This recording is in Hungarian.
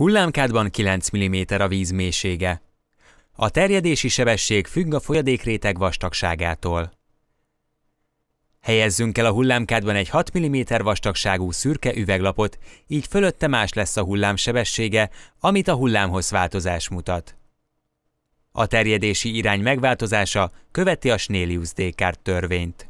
Hullámkádban 9 mm a víz mélysége. A terjedési sebesség függ a folyadékréteg vastagságától. Helyezzünk el a hullámkádban egy 6 mm vastagságú szürke üveglapot, így fölötte más lesz a hullám sebessége, amit a hullámhoz változás mutat. A terjedési irány megváltozása követi a Snellius-Descartes törvényt.